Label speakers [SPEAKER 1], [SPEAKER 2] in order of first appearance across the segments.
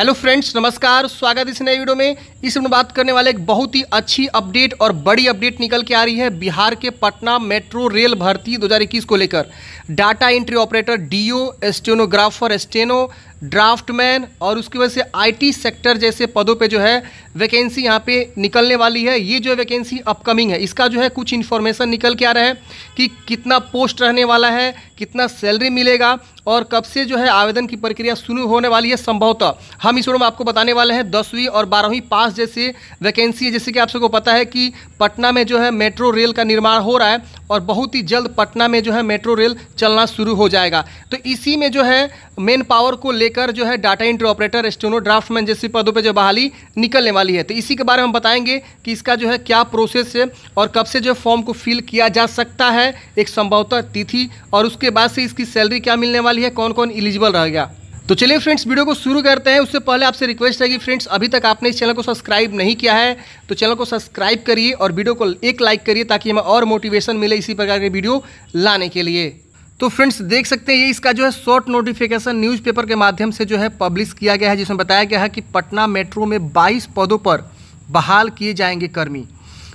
[SPEAKER 1] hello friends नमस्कार स्वागत इस नए वीडियो में इस में बात करने वाले एक बहुत ही अच्छी अपडेट और बड़ी अपडेट निकल के आ रही है बिहार के पटना मेट्रो रेल भर्ती 2021 को लेकर data entry operator DO stenographer steno draftsman और उसकी वजह से आईटी सेक्टर जैसे पदों पे जो है वैकेंसी यहाँ पे निकलने वाली है ये जो वैकेंसी अपकमिंग है इसका जो है कुछ इन्फॉर्मेशन निकल के आ रहा है कि कितना पोस्ट रहने वाला है कितना सैलरी मिलेगा और कब से जो है आवेदन की प्रक्रिया शुरू होने वाली है संभवतः हम इस में आपको बताने वाले हैं दसवीं और बारहवीं पास जैसे वैकेंसी है जैसे कि आप सबको पता है कि पटना में जो है मेट्रो रेल का निर्माण हो रहा है और बहुत ही जल्द पटना में जो है मेट्रो रेल चलना शुरू हो जाएगा तो इसी में जो है मेन पावर को ले लेकर जो है data entry operator steno draftsman जैसे पदों पे जो बहाली निकलने वाली है तो इसी के बारे में बताएंगे कि इसका जो है क्या प्रोसेस है और कब से जो फॉर्म को फिल किया जा सकता है एक संभवतः तिथि और उसके बाद से इसकी सैलरी क्या मिलने वाली है कौन कौन इलिजिबल रह गया तो चलिए फ्रेंड्स वीडियो को शुरू करते हैं उससे पहले आपसे रिक्वेस्ट है कि फ्रेंड्स अभी तक आपने इस चैनल को सब्सक्राइब नहीं किया है तो चैनल को सब्सक्राइब करिए और वीडियो को एक लाइक करिए ताकि हमें और मोटिवेशन मिले इसी प्रकार के वीडियो लाने के लिए तो फ्रेंड्स देख सकते हैं ये इसका जो है शॉर्ट नोटिफिकेशन न्यूज़पेपर के माध्यम से जो है पब्लिश किया गया है जिसमें बताया गया है कि पटना मेट्रो में 22 पदों पर बहाल किए जाएंगे कर्मी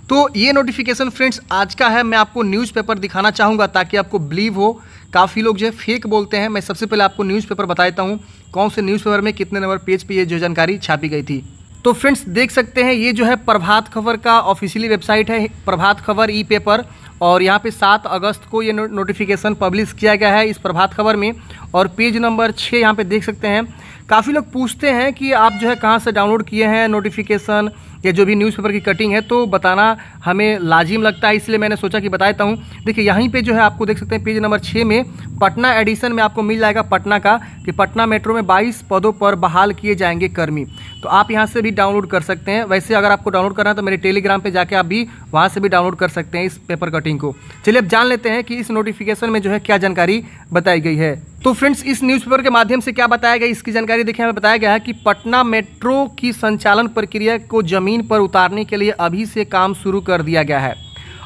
[SPEAKER 1] तो ये नोटिफिकेशन फ्रेंड्स आज का है मैं आपको न्यूज़पेपर दिखाना चाहूँगा ताकि आपको बिलीव हो काफ़ी लोग जो है फेक बोलते हैं मैं सबसे पहले आपको न्यूज़पेपर बता देता हूँ कौन से न्यूज़पेपर में कितने नंबर पेज पर पे ये जो जानकारी छापी गई थी तो फ्रेंड्स देख सकते हैं ये जो है प्रभात खबर का ऑफिशियली वेबसाइट है प्रभात खबर ई पेपर और यहाँ पे 7 अगस्त को ये नो, नोटिफिकेशन पब्लिश किया गया है इस प्रभात खबर में और पेज नंबर छः यहाँ पे देख सकते हैं काफ़ी लोग पूछते हैं कि आप जो है कहाँ से डाउनलोड किए हैं नोटिफिकेशन या जो भी न्यूज़पेपर की कटिंग है तो बताना हमें लाजिम लगता है इसलिए मैंने सोचा कि बता देता हूँ देखिए यहीं पे जो है आपको देख सकते हैं पेज नंबर छः में पटना एडिशन में आपको मिल जाएगा पटना का कि पटना मेट्रो में बाईस पदों पर बहाल किए जाएंगे कर्मी तो आप यहाँ से भी डाउनलोड कर सकते हैं वैसे अगर आपको डाउनलोड करना है तो मेरे टेलीग्राम पर जाके आप भी वहाँ से भी डाउनलोड कर सकते हैं इस पेपर कटिंग को चलिए अब जान लेते हैं कि इस नोटिफिकेशन में जो है क्या जानकारी बताई गई है तो फ्रेंड्स इस न्यूज़पेपर के माध्यम से क्या बताया गया इसकी जानकारी देखिए हमें बताया गया है कि पटना मेट्रो की संचालन प्रक्रिया को जमीन ज़मीन पर उतारने के लिए अभी से काम शुरू कर दिया गया है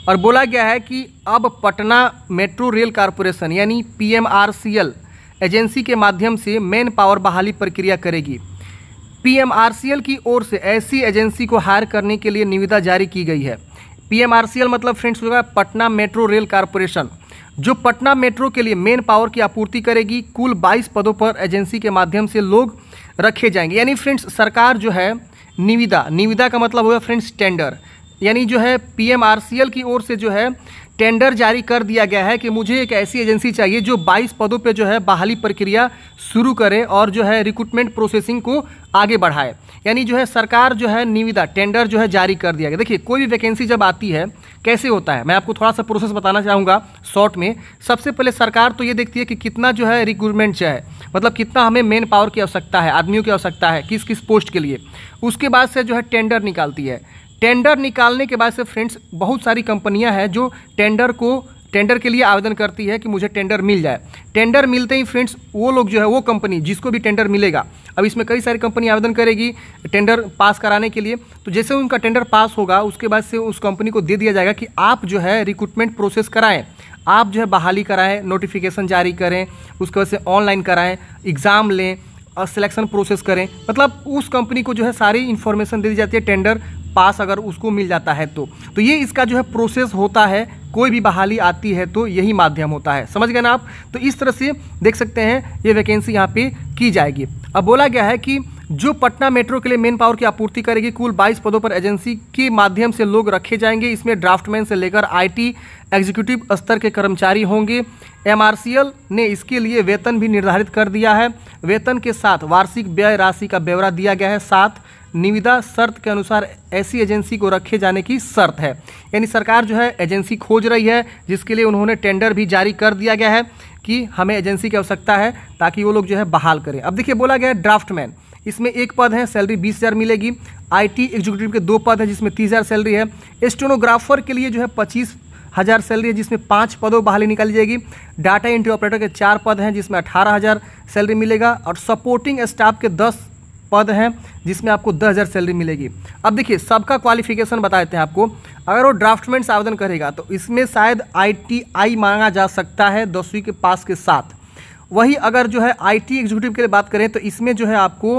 [SPEAKER 1] और बोला गया है कि अब पटना मेट्रो रेल कारपोरेशन यानी पीएमआरसीएल एजेंसी के माध्यम से मेन पावर बहाली प्रक्रिया करेगी पीएमआरसीएल की ओर से ऐसी एजेंसी को हायर करने के लिए निविदा जारी की गई है पीएमआरसीएल मतलब फ्रेंड्स होगा पटना मेट्रो रेल कारपोरेशन जो पटना मेट्रो के लिए मेन पावर की आपूर्ति करेगी कुल 22 पदों पर एजेंसी के माध्यम से लोग रखे जाएंगे यानी फ्रेंड्स सरकार जो है निविदा निविदा का मतलब गया फ्रेंड्स टेंडर यानी जो है पीएमआरसीएल की ओर से जो है टेंडर जारी कर दिया गया है कि मुझे एक ऐसी एजेंसी चाहिए जो 22 पदों पे जो है बहाली प्रक्रिया शुरू करे और जो है रिक्रूटमेंट प्रोसेसिंग को आगे बढ़ाए यानी जो है सरकार जो है निविदा टेंडर जो है जारी कर दिया गया देखिए कोई भी वैकेंसी जब आती है कैसे होता है मैं आपको थोड़ा सा प्रोसेस बताना चाहूँगा शॉर्ट में सबसे पहले सरकार तो ये देखती है कि कितना जो है रिक्रूटमेंट चाहे मतलब कितना हमें मैन पावर की आवश्यकता है आदमियों की आवश्यकता है किस किस पोस्ट के लिए उसके बाद से जो है टेंडर निकालती है टेंडर निकालने के बाद से फ्रेंड्स बहुत सारी कंपनियां हैं जो टेंडर को टेंडर के लिए आवेदन करती है कि मुझे टेंडर मिल जाए टेंडर मिलते ही फ्रेंड्स वो लोग जो है वो कंपनी जिसको भी टेंडर मिलेगा अब इसमें कई सारी कंपनी आवेदन करेगी टेंडर पास कराने के लिए तो जैसे उनका टेंडर पास होगा उसके बाद से उस कंपनी को दे दिया जाएगा कि आप जो है रिक्रूटमेंट प्रोसेस कराएँ आप जो है बहाली कराएं नोटिफिकेशन जारी करें उसके बाद से ऑनलाइन कराएँ एग्ज़ाम लें सिलेक्शन प्रोसेस करें मतलब उस कंपनी को जो है सारी इन्फॉर्मेशन दे दी जाती है टेंडर पास अगर उसको मिल जाता है तो तो ये इसका जो है प्रोसेस होता है कोई भी बहाली आती है तो यही माध्यम होता है समझ गए ना आप तो इस तरह से देख सकते हैं ये वैकेंसी यहाँ पे की जाएगी अब बोला गया है कि जो पटना मेट्रो के लिए मेन पावर की आपूर्ति करेगी कुल 22 पदों पर एजेंसी के माध्यम से लोग रखे जाएंगे इसमें ड्राफ्टमैन से लेकर आईटी एग्जीक्यूटिव स्तर के कर्मचारी होंगे एमआरसीएल ने इसके लिए वेतन भी निर्धारित कर दिया है वेतन के साथ वार्षिक व्यय राशि का ब्यौरा दिया गया है साथ निविदा शर्त के अनुसार ऐसी एजेंसी को रखे जाने की शर्त है यानी सरकार जो है एजेंसी खोज रही है जिसके लिए उन्होंने टेंडर भी जारी कर दिया गया है कि हमें एजेंसी की आवश्यकता है ताकि वो लोग जो है बहाल करें अब देखिए बोला गया है ड्राफ्टमैन इसमें एक पद है सैलरी बीस हज़ार मिलेगी आईटी एग्जीक्यूटिव के दो पद हैं जिसमें तीस हज़ार सैलरी है स्टेनोग्राफर के लिए जो है पच्चीस हज़ार सैलरी है जिसमें पाँच पदों बहाली निकाली जाएगी डाटा एंट्री ऑपरेटर के चार पद हैं जिसमें अठारह हज़ार सैलरी मिलेगा और सपोर्टिंग स्टाफ के दस पद हैं जिसमें आपको दस हज़ार सैलरी मिलेगी अब देखिए सबका क्वालिफिकेशन बता देते हैं आपको अगर वो ड्राफ्टमेंट से आवेदन करेगा तो इसमें शायद आई मांगा जा सकता है दसवीं के पास के साथ वही अगर जो है आईटी एग्जीक्यूटिव के लिए बात करें तो इसमें जो है आपको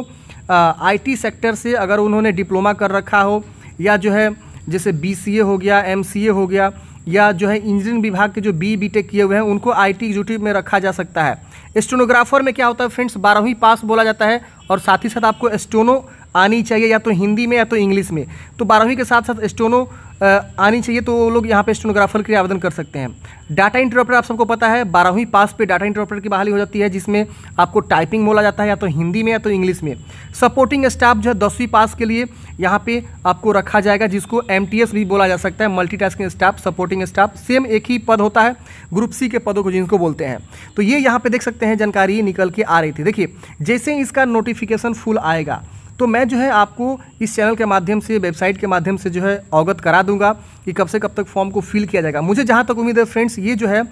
[SPEAKER 1] आई सेक्टर से अगर उन्होंने डिप्लोमा कर रखा हो या जो है जैसे बी हो गया एम हो गया या जो है इंजीनियरिंग विभाग के जो बी बी किए हुए हैं उनको आईटी टी में रखा जा सकता है स्टेनोग्राफर में क्या होता है फ्रेंड्स बारहवीं पास बोला जाता है और साथ ही साथ आपको एस्टोनो आनी चाहिए या तो हिंदी में या तो इंग्लिश में तो बारहवीं के साथ साथ एस्टोनो आनी चाहिए तो लोग यहाँ पे स्टोनोग्राफर के लिए आवेदन कर सकते हैं डाटा इंटरप्रेटर आप सबको पता है बारहवीं पास पे डाटा इंटरप्रेटर की बहाली हो जाती है जिसमें आपको टाइपिंग बोला जाता है या तो हिंदी में या तो इंग्लिश में सपोर्टिंग स्टाफ जो है दसवीं पास के लिए यहाँ पे आपको रखा जाएगा जिसको एम भी बोला जा सकता है multi staff supporting staff same एक ही पद होता है ग्रुप सी के पदों को जिनको बोलते हैं तो ये यहाँ पर देख सकते हैं जानकारी निकल के आ रही थी देखिए जैसे इसका नोटिफिकेशन फुल आएगा तो मैं जो है आपको इस चैनल के माध्यम से वेबसाइट के माध्यम से जो है अवगत करा दूंगा कि कब से कब तक फॉर्म को फिल किया जाएगा मुझे जहाँ तक उम्मीद है फ्रेंड्स ये जो है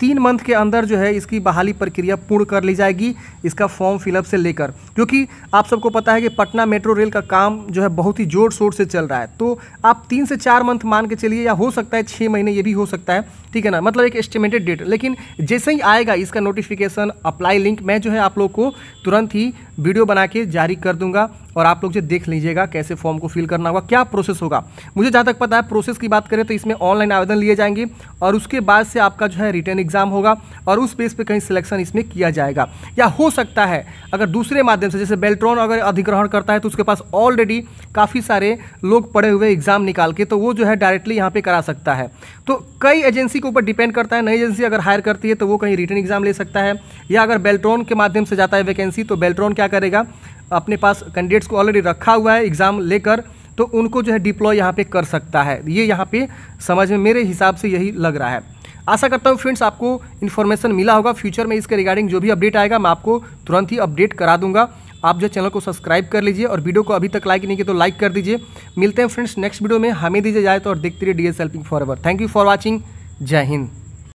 [SPEAKER 1] तीन मंथ के अंदर जो है इसकी बहाली प्रक्रिया पूर्ण कर ली जाएगी इसका फॉर्म फिलअप से लेकर क्योंकि आप सबको पता है कि पटना मेट्रो रेल का काम जो है बहुत ही जोर शोर से चल रहा है तो आप तीन से चार मंथ मान के चलिए या हो सकता है छः महीने ये भी हो सकता है ठीक है ना मतलब एक एस्टिमेटेड डेट लेकिन जैसे ही आएगा इसका नोटिफिकेशन अप्लाई लिंक मैं जो है आप लोग को तुरंत ही वीडियो बना के जारी कर दूंगा और आप लोग जो देख लीजिएगा कैसे फॉर्म को फिल करना होगा क्या प्रोसेस होगा मुझे जहाँ तक पता है प्रोसेस की बात करें तो इसमें ऑनलाइन आवेदन लिए जाएंगे और उसके बाद से आपका जो है रिटर्न एग्जाम होगा और उस बेस पर कहीं सिलेक्शन इसमें किया जाएगा या हो सकता है अगर दूसरे माध्यम से जैसे बेल्ट्रॉन अगर अधिग्रहण करता है तो उसके पास ऑलरेडी काफ़ी सारे लोग पड़े हुए एग्जाम निकाल के तो वो जो है डायरेक्टली यहाँ पर करा सकता है तो कई एजेंसी के ऊपर डिपेंड करता है नई एजेंसी अगर हायर करती है तो वो कहीं रिटर्न एग्जाम ले सकता है या अगर बेल्ट्रॉन के माध्यम से जाता है वैकेंसी तो बेल्ट्रॉन क्या क्या करेगा अपने पास कैंडिडेट्स को ऑलरेडी रखा हुआ है एग्ज़ाम लेकर तो उनको जो है डिप्लॉय यहाँ पे कर सकता है ये यहाँ पे समझ में मेरे हिसाब से यही लग रहा है आशा करता हूँ फ्रेंड्स आपको इन्फॉर्मेशन मिला होगा फ्यूचर में इसके रिगार्डिंग जो भी अपडेट आएगा मैं आपको तुरंत ही अपडेट करा दूंगा आप जो चैनल को सब्सक्राइब कर लीजिए और वीडियो को अभी तक लाइक नहीं किया तो लाइक कर दीजिए मिलते हैं फ्रेंड्स नेक्स्ट वीडियो में हमें दीजिए जाए तो और देखते रहिए D S helping forever thank you for watching जय हिंद